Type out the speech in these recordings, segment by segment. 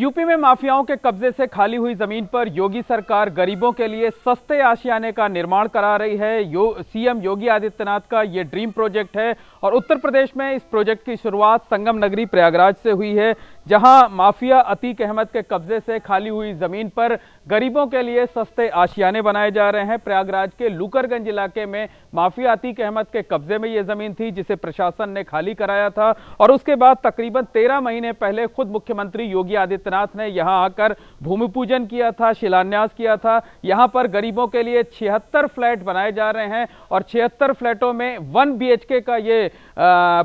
UP में माफियाओं के कब्जे से खाली हुई जमीन पर योगी सरकार गरीबों के लिए सस्ते आशियाने का निर्माण करा रही है यो, सीएम योगी आदित्यनाथ का ये ड्रीम प्रोजेक्ट है और उत्तर प्रदेश में इस प्रोजेक्ट की शुरुआत संगम नगरी प्रयागराज से हुई है जहां माफिया अतीक अहमद के कब्जे से खाली हुई जमीन पर गरीबों के लिए सस्ते आशियाने बनाए जा रहे हैं प्रयागराज के लूकरगंज इलाके में माफिया अतीक अहमद के कब्जे में यह जमीन थी जिसे प्रशासन ने खाली कराया था और उसके बाद तकरीबन तेरह महीने पहले खुद मुख्यमंत्री योगी आदित्यनाथ ने यहां आकर भूमि पूजन किया था शिलान्यास किया था यहां पर गरीबों के लिए छिहत्तर फ्लैट बनाए जा रहे हैं और छिहत्तर फ्लैटों में वन बी का ये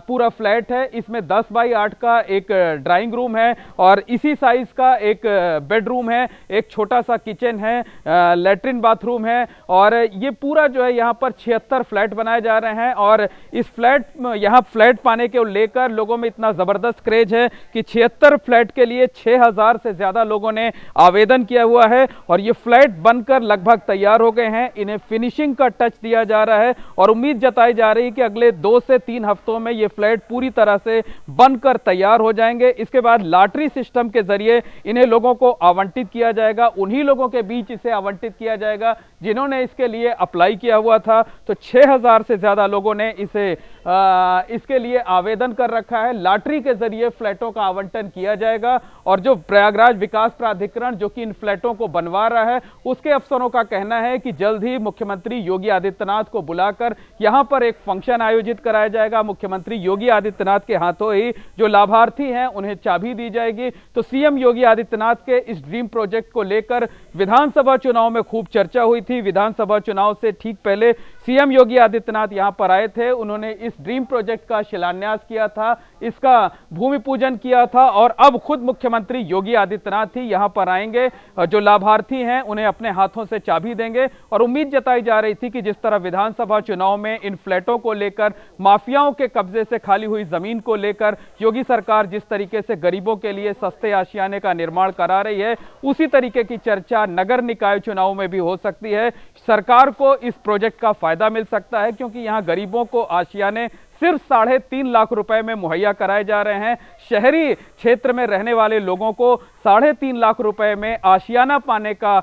पूरा फ्लैट है इसमें दस बाई आठ का एक ड्राइंग रूम है और इसी साइज़ का एक बेडरूम है एक छोटा सा किचन है लेटरिन बाथरूम है और ये पूरा जो है यहाँ पर छिहत्तर फ्लैट बनाए जा रहे हैं और इस फ्लैट यहाँ फ्लैट पाने के लेकर लोगों में इतना ज़बरदस्त क्रेज है कि छिहत्तर फ्लैट के लिए 6000 से ज़्यादा लोगों ने आवेदन किया हुआ है और ये फ्लैट बनकर लगभग तैयार हो गए हैं इन्हें फिनिशिंग का टच दिया जा रहा है और उम्मीद जताई जा रही है कि अगले दो से तीन हफ्तों में ये फ्लैट पूरी तरह से बनकर तैयार हो जाएंगे इसके बाद बाद लाटरी सिस्टम के जरिए इन्हें लोगों को आवंटित किया जाएगा उन्हीं लोगों के बीच इसे आवंटित किया जाएगा जिन्होंने इसके लिए अप्लाई किया हुआ था तो 6000 से ज़्यादा लोगों ने इसे इसके लिए आवेदन कर रखा है लॉटरी के जरिए फ्लैटों का आवंटन किया जाएगा और जो प्रयागराज विकास प्राधिकरण जो कि इन फ्लैटों को बनवा रहा है उसके अफसरों का कहना है कि जल्द ही मुख्यमंत्री योगी आदित्यनाथ को बुलाकर यहां पर एक फंक्शन आयोजित कराया जाएगा मुख्यमंत्री योगी आदित्यनाथ के हाथों ही जो लाभार्थी हैं उन्हें चाबी दी जाएगी तो सीएम योगी आदित्यनाथ के इस ड्रीम प्रोजेक्ट को लेकर विधानसभा चुनाव में खूब चर्चा हुई थी विधानसभा चुनाव से ठीक पहले सीएम योगी आदित्यनाथ यहां पर आए थे उन्होंने इस ड्रीम प्रोजेक्ट का शिलान्यास किया था इसका भूमि पूजन किया था और अब खुद मुख्यमंत्री योगी आदित्यनाथ ही यहां पर आएंगे जो लाभार्थी हैं उन्हें अपने हाथों से चाबी देंगे और उम्मीद जताई जा रही थी कि जिस तरह विधानसभा चुनाव में इन फ्लैटों को लेकर माफियाओं के कब्जे से खाली हुई जमीन को लेकर योगी सरकार जिस तरीके से गरीबों के लिए सस्ते आशियाने का निर्माण करा रही है उसी तरीके की चर्चा नगर निकाय चुनाव में भी हो सकती है सरकार को इस प्रोजेक्ट का फायदा मिल सकता है क्योंकि यहां गरीबों को आशियाने सिर्फ साढ़े तीन लाख रुपए में मुहैया कराए जा रहे हैं शहरी क्षेत्र में रहने वाले लोगों को साढ़े तीन लाख रुपए में आशियाना पाने का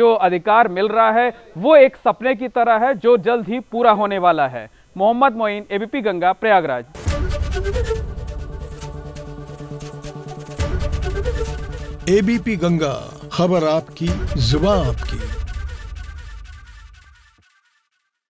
जो अधिकार मिल रहा है वो एक सपने की तरह है जो जल्द ही पूरा होने वाला है मोहम्मद मोइन एबीपी गंगा प्रयागराज एबीपी गंगा खबर आपकी जुबा आपकी